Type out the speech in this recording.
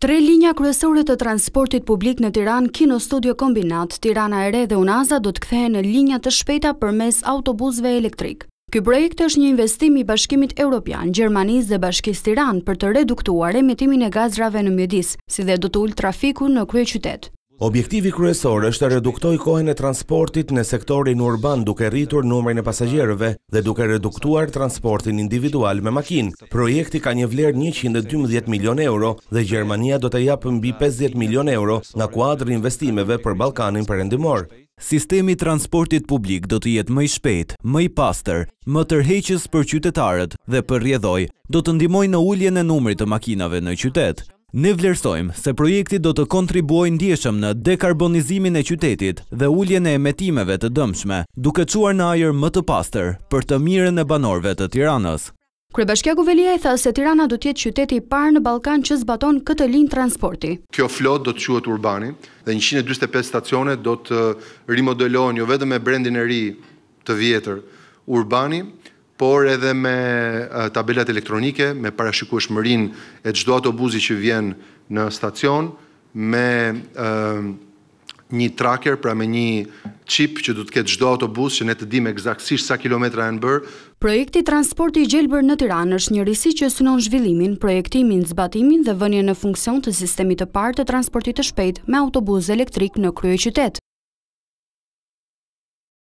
Tre linja kryesore të transportit publik në Tiran, Kino Studio Kombinat, Tirana Ere dhe Unaza do të kthehen në linja të shpejta për mes autobusve elektrik. Ky projekt është një investim i bashkimit Europian, Gjermanis dhe bashkist Tiran për të reduktuar emitimin e gazrave në mjedis, si dhe do të ullë trafiku në krye qytet. Objektivi kryesor është të reduktoj kohen e transportit në sektorin urban duke rritur numrin e pasajerëve dhe duke reduktuar transportin individual me makin. Projekti ka një vlerë 112 milion euro dhe Gjermania do të japë mbi 50 milion euro nga kuadrë investimeve për Balkanin për endimor. Sistemi transportit publik do të jetë më i mëj më i pastër, më tërheqës për qytetarët dhe për rjedhoj, do të ndimoj në ulljen e numrit të makinave në qytetë. Ne vlerësojmë se projekti do të kontribuojnë ndjeshëm në dekarbonizimin e qytetit dhe ulljen e emetimeve të dëmshme, duke quar në ajer më të pastër për të mire në banorve të tiranës. Krybashkjaku Velia e tha se Tirana do tjetë qyteti parë në Balkan që zbaton këtë linë transporti. Kjo flot do të quatë urbani dhe 125 stacione do të rimodelojnë jo vedhe me brendin e ri të vjetër urbani, por edhe me eh, tabelat elektronike, me parashiku e çdo e gjdo ato buzi që vjen në stacion, me ehm, një tracker, pra me një qip që du të ketë gjdo ato që ne të dim e sa kilometra e në bërë, Projekti transporti i gjelbër në Tiran është një risi që sunon zhvillimin, projektimin, zbatimin dhe vënje në funksion të sistemi të partë të transportit të shpejt me autobuz elektrik në kryoj qytet.